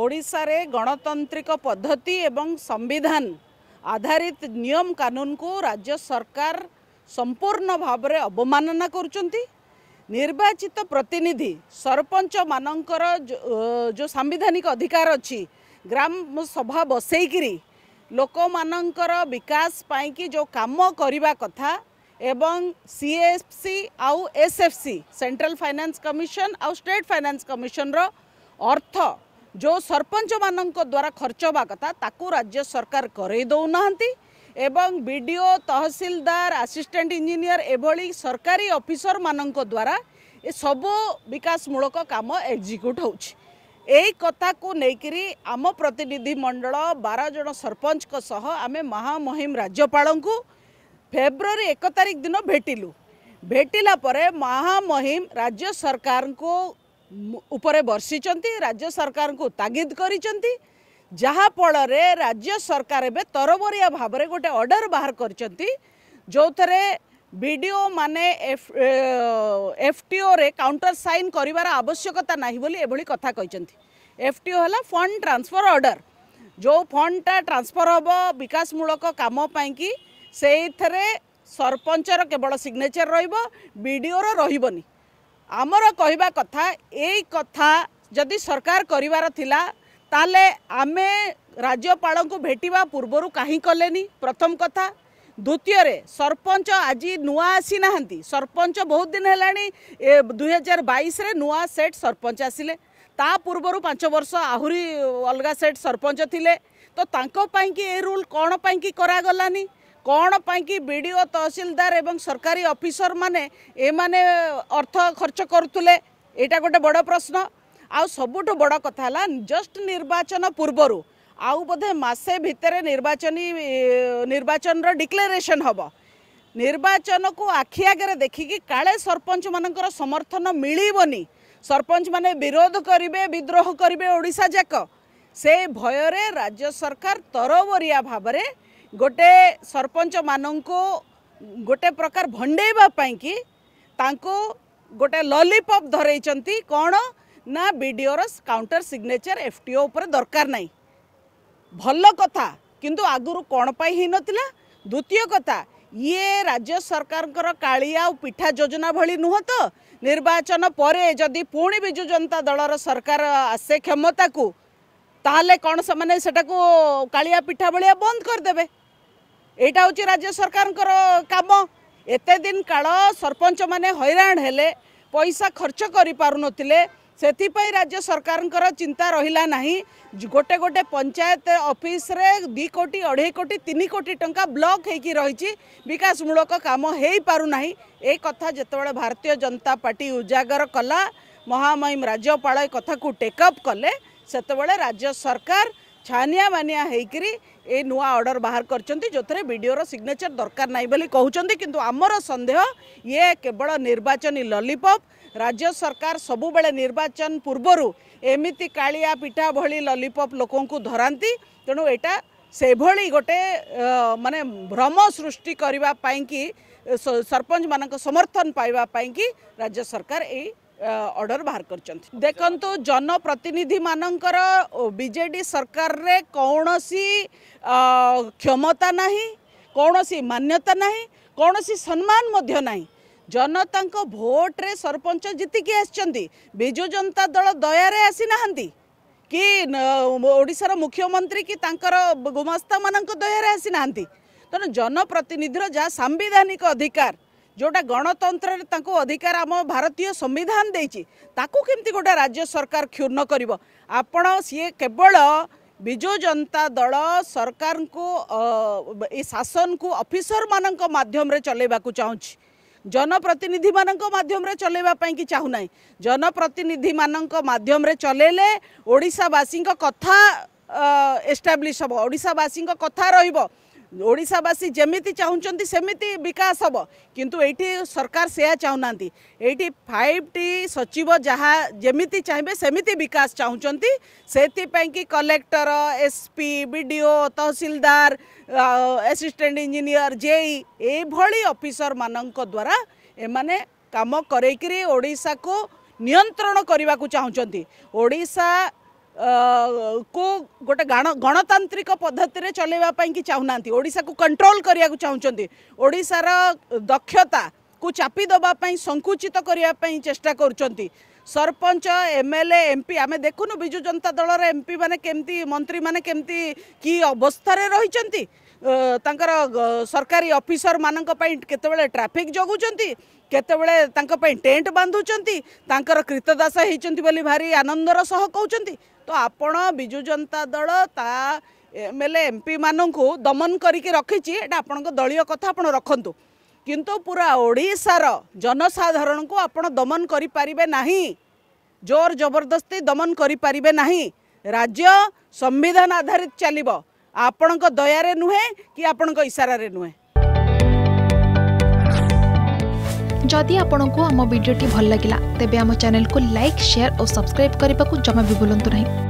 ଓଡ଼ିଶାରେ ଗଣତାନ୍ତ୍ରିକ ପଦ୍ଧତି ଏବଂ ସମ୍ବିଧାନ ଆଧାରିତ ନିୟମ କାନୁନକୁ ରାଜ୍ୟ ସରକାର ସମ୍ପୂର୍ଣ୍ଣ ଭାବରେ ଅବମାନନା କରୁଛନ୍ତି ନିର୍ବାଚିତ ପ୍ରତିନିଧି ସରପଞ୍ଚମାନଙ୍କର ଯେଉଁ ସାମ୍ବିଧାନିକ ଅଧିକାର ଅଛି ଗ୍ରାମ ସଭା ବସେଇକିରି ଲୋକମାନଙ୍କର ବିକାଶ ପାଇଁକି ଯେଉଁ କାମ କରିବା କଥା ଏବଂ ସି ଏଫ୍ ସି ଆଉ S F C central finance commission ଆଉ ଷ୍ଟେଟ୍ ଫାଇନାନ୍ସ କମିଶନ୍ର ଅର୍ଥ ଯେଉଁ ସରପଞ୍ଚମାନଙ୍କ ଦ୍ୱାରା ଖର୍ଚ୍ଚ ହେବା କଥା ତାକୁ ରାଜ୍ୟ ସରକାର କରାଇ ଦେଉନାହାନ୍ତି ଏବଂ ବି ଡି ଓ ତହସିଲଦାର ଆସିଷ୍ଟାଣ୍ଟ ଇଞ୍ଜିନିୟର ଏଭଳି ସରକାରୀ ଅଫିସରମାନଙ୍କ ଦ୍ୱାରା ଏସବୁ ବିକାଶମୂଳକ କାମ ଏକ୍ଜିକ୍ୟୁଟ୍ ହେଉଛି ଏଇ କଥାକୁ ନେଇକରି ଆମ ପ୍ରତିନିଧି ମଣ୍ଡଳ ବାର ଜଣ ସରପଞ୍ଚଙ୍କ ସହ ଆମେ ମହାମହିମ ରାଜ୍ୟପାଳଙ୍କୁ ଫେବୃଆରୀ ଏକ ତାରିଖ ଦିନ ଭେଟିଲୁ ଭେଟିଲା ପରେ ମହାମହିମ ରାଜ୍ୟ ସରକାରଙ୍କୁ ଉପରେ ବର୍ଷିଛନ୍ତି ରାଜ୍ୟ ସରକାରଙ୍କୁ ତାଗିଦ କରିଛନ୍ତି ଯାହାଫଳରେ ରାଜ୍ୟ ସରକାର ଏବେ ତରବରିଆ ଭାବରେ ଗୋଟେ ଅର୍ଡ଼ର ବାହାର କରିଛନ୍ତି ଯେଉଁଥିରେ ବି ଡି ଓ ମାନେ ଏଫ୍ଟିଓରେ କାଉଣ୍ଟର ସାଇନ୍ କରିବାର ଆବଶ୍ୟକତା ନାହିଁ ବୋଲି ଏଭଳି କଥା କହିଛନ୍ତି ଏଫ୍ଟିଓ ହେଲା ଫଣ୍ଡ ଟ୍ରାନ୍ସଫର ଅର୍ଡ଼ର ଯେଉଁ ଫଣ୍ଡଟା ଟ୍ରାନ୍ସଫର ହେବ ବିକାଶମୂଳକ କାମ ପାଇଁକି ସେଇଥିରେ ସରପଞ୍ଚର କେବଳ ସିଗ୍ନେଚର ରହିବ ବିଡ଼ିଓର ରହିବନି ଆମର କହିବା କଥା ଏଇ କଥା ଯଦି ସରକାର କରିବାର ଥିଲା ତାହେଲେ ଆମେ ରାଜ୍ୟପାଳଙ୍କୁ ଭେଟିବା ପୂର୍ବରୁ କାହିଁ କଲେନି ପ୍ରଥମ କଥା ଦ୍ୱିତୀୟରେ ସରପଞ୍ଚ ଆଜି ନୂଆ ଆସିନାହାନ୍ତି ସରପଞ୍ଚ ବହୁତ ଦିନ ହେଲାଣି ଦୁଇହଜାର ବାଇଶରେ ନୂଆ ସେଟ୍ ସରପଞ୍ଚ ଆସିଲେ ତା ପୂର୍ବରୁ ପାଞ୍ଚ ବର୍ଷ ଆହୁରି ଅଲଗା ସେଟ୍ ସରପଞ୍ଚ ଥିଲେ ତ ତାଙ୍କ ପାଇଁକି ଏ ରୁଲ୍ କ'ଣ ପାଇଁକି କରାଗଲାନି କ'ଣ ପାଇଁକି ବି ଡ଼ି ଓ ତହସିଲଦାର ଏବଂ ସରକାରୀ ଅଫିସରମାନେ ଏମାନେ ଅର୍ଥ ଖର୍ଚ୍ଚ କରୁଥିଲେ ଏଇଟା ଗୋଟେ ବଡ଼ ପ୍ରଶ୍ନ ଆଉ ସବୁଠୁ ବଡ଼ କଥା ହେଲା ଜଷ୍ଟ ନିର୍ବାଚନ ପୂର୍ବରୁ ଆଉ ବୋଧେ ମାସେ ଭିତରେ ନିର୍ବାଚନୀ ନିର୍ବାଚନର ଡିକ୍ଲେରେସନ୍ ହେବ ନିର୍ବାଚନକୁ ଆଖି ଆଗରେ ଦେଖିକି କାଳେ ସରପଞ୍ଚମାନଙ୍କର ସମର୍ଥନ ମିଳିବନି ସରପଞ୍ଚମାନେ ବିରୋଧ କରିବେ ବିଦ୍ରୋହ କରିବେ ଓଡ଼ିଶା ଯାକ ସେ ଭୟରେ ରାଜ୍ୟ ସରକାର ତରବରିଆ ଭାବରେ ଗୋଟେ ସରପଞ୍ଚମାନଙ୍କୁ ଗୋଟେ ପ୍ରକାର ଭଣ୍ଡେଇବା ପାଇଁକି ତାଙ୍କୁ ଗୋଟେ ଲଲିପପ୍ ଧରେଇଛନ୍ତି କ'ଣ ନା ବିଡ଼ିଓର counter signature F T O ଉପରେ ଦରକାର ନାହିଁ ଭଲ କଥା କିନ୍ତୁ ଆଗରୁ କ'ଣ ପାଇଁ ହେଇନଥିଲା ଦ୍ୱିତୀୟ କଥା ଇଏ ରାଜ୍ୟ ସରକାରଙ୍କର କାଳିଆ ଆଉ ପିଠା ଯୋଜନା ଭଳି ନୁହଁ ତ ନିର୍ବାଚନ ପରେ ଯଦି ପୁଣି ବିଜୁ ଜନତା ଦଳର ସରକାର ଆସେ କ୍ଷମତାକୁ ତାହେଲେ କ'ଣ ସେମାନେ ସେଟାକୁ କାଳିଆ ପିଠା ଭଳିଆ ବନ୍ଦ କରିଦେବେ ଏଇଟା ହେଉଛି ରାଜ୍ୟ ସରକାରଙ୍କର କାମ ଏତେ ଦିନ କାଳ ସରପଞ୍ଚମାନେ ହଇରାଣ ହେଲେ ପଇସା ଖର୍ଚ୍ଚ କରିପାରୁନଥିଲେ ସେଥିପାଇଁ ରାଜ୍ୟ ସରକାରଙ୍କର ଚିନ୍ତା ରହିଲା ନାହିଁ ଗୋଟେ ଗୋଟେ ପଞ୍ଚାୟତ ଅଫିସରେ ଦୁଇ କୋଟି ଅଢ଼େଇ କୋଟି ତିନି କୋଟି ଟଙ୍କା ବ୍ଲକ୍ ହେଇକି ରହିଛି ବିକାଶମୂଳକ କାମ ହେଇପାରୁନାହିଁ ଏ କଥା ଯେତେବେଳେ ଭାରତୀୟ ଜନତା ପାର୍ଟି ଉଜାଗର କଲା ମହାମହିମ ରାଜ୍ୟପାଳ ଏ କଥାକୁ ଟେକଅପ୍ କଲେ ସେତେବେଳେ ରାଜ୍ୟ ସରକାର छानिया मानिया होकरी ए नुआ अर्डर बाहर कर विडर सिग्नेचर दरकार नहीं कहते कि आमर सन्देह ये केवल निर्वाचन ललिपप राज्य सरकार सबुबले निर्वाचन पूर्वर एमती कालिया पिठा भली ललिपप लोक धरा तेणु यहाँ ସେଭଳି ଗୋଟେ मान भ्रम ସୃଷ୍ଟି କରିବା ପାଇଁକି ସରପଞ୍ଚମାନଙ୍କ ସମର୍ଥନ ପାଇବା ପାଇଁକି ରାଜ୍ୟ ସରକାର ଏଇ ଅର୍ଡ଼ର ବାହାର କରିଛନ୍ତି ଦେଖନ୍ତୁ ଜନପ୍ରତିନିଧିମାନଙ୍କର ବିଜେଡ଼ି ସରକାରରେ କୌଣସି କ୍ଷମତା ନାହିଁ କୌଣସି ମାନ୍ୟତା ନାହିଁ କୌଣସି ସମ୍ମାନ ମଧ୍ୟ ନାହିଁ ଜନତାଙ୍କ ଭୋଟ୍ରେ ସରପଞ୍ଚ ଜିତିକି ଆସିଛନ୍ତି ବିଜୁ ଜନତା ଦଳ ଦୟାରେ ଆସିନାହାନ୍ତି କି ଓଡ଼ିଶାର ମୁଖ୍ୟମନ୍ତ୍ରୀ କି ତାଙ୍କର ଗୁମାସ୍ତାମାନଙ୍କ ଦୟାରେ ଆସିନାହାନ୍ତି ତେଣୁ ଜନପ୍ରତିନିଧିର ଯାହା ସାମ୍ବିଧାନିକ ଅଧିକାର ଯେଉଁଟା ଗଣତନ୍ତ୍ରରେ ତାଙ୍କୁ ଅଧିକାର ଆମ ଭାରତୀୟ ସମ୍ବିଧାନ ଦେଇଛି ତାକୁ କେମିତି ଗୋଟେ ରାଜ୍ୟ ସରକାର କ୍ଷୁର୍ଣ୍ଣ କରିବ ଆପଣ ସିଏ କେବଳ ବିଜୁ ଜନତା ଦଳ ସରକାରଙ୍କୁ ଏ ଶାସନକୁ ଅଫିସରମାନଙ୍କ ମାଧ୍ୟମରେ ଚଲାଇବାକୁ ଚାହୁଁଛି ଜନପ୍ରତିନିଧିମାନଙ୍କ ମାଧ୍ୟମରେ ଚଲାଇବା ପାଇଁକି ଚାହୁଁନାହିଁ ଜନପ୍ରତିନିଧିମାନଙ୍କ ମାଧ୍ୟମରେ ଚଲାଇଲେ ଓଡ଼ିଶାବାସୀଙ୍କ କଥା ଏଷ୍ଟାବ୍ଲିଶ୍ ହେବ ଓଡ଼ିଶାବାସୀଙ୍କ କଥା ରହିବ ଓଡ଼ିଶାବାସୀ ଯେମିତି ଚାହୁଁଛନ୍ତି ସେମିତି ବିକାଶ ହେବ କିନ୍ତୁ ଏଇଠି ସରକାର ସେୟା ଚାହୁଁନାହାନ୍ତି ଏଇଠି ଫାଇଭ୍ ଟି ସଚିବ ଯାହା ଯେମିତି ଚାହିଁବେ ସେମିତି ବିକାଶ ଚାହୁଁଛନ୍ତି ସେଥିପାଇଁ କି କଲେକ୍ଟର ଏସ୍ପି ବିଡ଼ିଓ ତହସିଲଦାର ଆସିଷ୍ଟାଣ୍ଟ ଇଞ୍ଜିନିୟର ଜେଇ ଏଭଳି ଅଫିସରମାନଙ୍କ ଦ୍ୱାରା ଏମାନେ କାମ କରେଇକିରି ଓଡ଼ିଶାକୁ ନିୟନ୍ତ୍ରଣ କରିବାକୁ ଚାହୁଁଛନ୍ତି ଓଡ଼ିଶା को गोटे गणतांत्रिक पद्धति में चलैवाई कि चाहूना ओडा को कंट्रोल करने चाहूँ ओडार दक्षता କୁ ଚାପି ଦେବା ପାଇଁ ସଙ୍କୁଚିତ କରିବା ପାଇଁ ଚେଷ୍ଟା କରୁଛନ୍ତି sarpanch M L A MP ଆମେ ଦେଖୁନୁ ବିଜୁ ଜନତା ଦଳର ଏମ୍ପି ମାନେ କେମିତି ମନ୍ତ୍ରୀମାନେ କେମିତି କି ଅବସ୍ଥାରେ ରହିଛନ୍ତି ତାଙ୍କର ସରକାରୀ ଅଫିସରମାନଙ୍କ ପାଇଁ କେତେବେଳେ ଟ୍ରାଫିକ୍ ଜଗୁଛନ୍ତି କେତେବେଳେ ତାଙ୍କ ପାଇଁ ଟେଣ୍ଟ ବାନ୍ଧୁଛନ୍ତି ତାଙ୍କର କ୍ରୀତଦାସ ହେଇଛନ୍ତି ବୋଲି ଭାରି ଆନନ୍ଦର ସହ କହୁଛନ୍ତି ତ ଆପଣ ବିଜୁ ଜନତା ଦଳ ତା ଏମ ଏଲ ଏ ଏମ୍ପିମାନଙ୍କୁ ଦମନ କରିକି ରଖିଛି ଏଇଟା ଆପଣଙ୍କ ଦଳୀୟ କଥା ଆପଣ ରଖନ୍ତୁ କିନ୍ତୁ ପୁରା ଓଡ଼ିଶାର ଜନସାଧାରଣଙ୍କୁ ଆପଣ ଦମନ କରିପାରିବେ ନାହିଁ ଜୋର ଜବରଦସ୍ତି ଦମନ କରିପାରିବେ ନାହିଁ ରାଜ୍ୟ ସମ୍ବିଧାନ ଆଧାରିତ ଚାଲିବ ଆପଣଙ୍କ ଦୟାରେ ନୁହେଁ କି ଆପଣଙ୍କ ଇସାରାରେ ନୁହେଁ ଯଦି ଆପଣଙ୍କୁ ଆମ ଭିଡ଼ିଓଟି ଭଲ ଲାଗିଲା ତେବେ ଆମ ଚ୍ୟାନେଲକୁ ଲାଇକ୍ ସେୟାର ଓ ସବସ୍କ୍ରାଇବ୍ କରିବାକୁ ଜମା ବି ଭୁଲନ୍ତୁ ନାହିଁ